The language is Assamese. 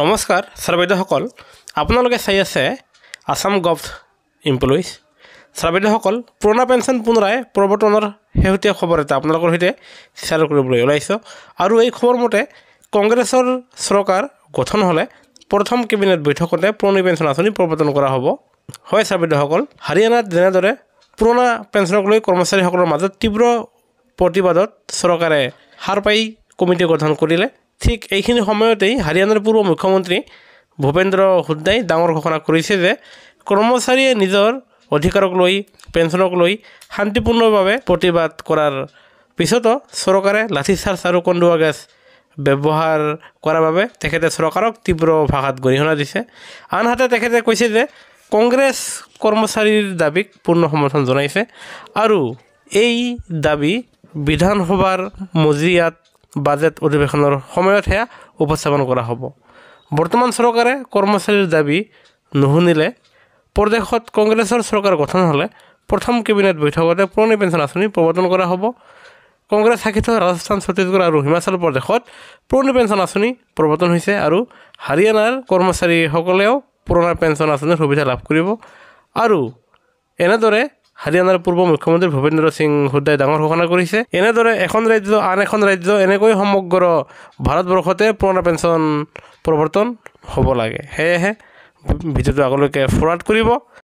নমস্কাৰ বাইদেউসকল আপোনালোকে চাই আছে আছাম গভ ইমপ্লয়িজ বাইদেউসকল পুৰণা পেঞ্চন পুনৰাই প্ৰৱৰ্তনৰ শেহতীয়া খবৰ এটা আপোনালোকৰ সৈতে শ্বেয়াৰ কৰিবলৈ ওলাইছোঁ আৰু এই খবৰ মতে কংগ্ৰেছৰ চৰকাৰ গঠন হ'লে প্ৰথম কেবিনেট বৈঠকতে পুৰণি পেঞ্চন আঁচনি প্ৰৱৰ্তন কৰা হ'ব হয় বাইদেউসকল হাৰিয়ানাত যেনেদৰে পুৰণা পেঞ্চনক লৈ কৰ্মচাৰীসকলৰ মাজত তীব্ৰ প্ৰতিবাদত চৰকাৰে সাৰ পাই কমিটি গঠন কৰিলে ঠিক এইখিনি সময়তেই হাৰিয়ানাৰ পূৰ্ব মুখ্যমন্ত্ৰী ভূপেন্দ্ৰ হুদ্দাই ডাঙৰ ঘোষণা কৰিছে যে কৰ্মচাৰীয়ে নিজৰ অধিকাৰক লৈ পেঞ্চনক লৈ শান্তিপূৰ্ণভাৱে প্ৰতিবাদ কৰাৰ পিছতো চৰকাৰে লাঠিচাৰ্জ আৰু কন্দুৱা গেছ ব্যৱহাৰ কৰাৰ বাবে তেখেতে চৰকাৰক তীব্ৰ ভাষাত গৰিহণা দিছে আনহাতে তেখেতে কৈছে যে কংগ্ৰেছ কৰ্মচাৰীৰ দাবীক পূৰ্ণ সমৰ্থন জনাইছে আৰু এই দাবী বিধানসভাৰ মজিয়াত বাজেট অধিৱেশনৰ সময়তহে উপস্থাপন কৰা হ'ব বৰ্তমান চৰকাৰে কৰ্মচাৰীৰ দাবী নুশুনিলে প্ৰদেশত কংগ্ৰেছৰ চৰকাৰ গঠন হ'লে প্ৰথম কেবিনেট বৈঠকতে পুৰণি পেঞ্চন আঁচনি প্ৰৱৰ্তন কৰা হ'ব কংগ্ৰেছ শাসিত ৰাজস্থান ছত্তীশগড় আৰু হিমাচল প্ৰদেশত পুৰণি পেঞ্চন আঁচনি প্ৰৱৰ্তন হৈছে আৰু হাৰিয়ানাৰ কৰ্মচাৰীসকলেও পুৰণা পেঞ্চন আঁচনিৰ সুবিধা লাভ কৰিব আৰু এনেদৰে হাৰিয়ানাৰ পূৰ্ব মুখ্যমন্ত্ৰী ভূপেন্দ্ৰ সিং হুদাই ডাঙৰ ঘোষণা কৰিছে এনেদৰে এখন ৰাজ্য আন এখন ৰাজ্য এনেকৈ সমগ্ৰ ভাৰতবৰ্ষতে পুৰণা পেঞ্চন প্ৰৱৰ্তন হ'ব লাগে সেয়েহে ভিডিঅ'টো আগলৈকে ফৰৱাৰ্ড কৰিব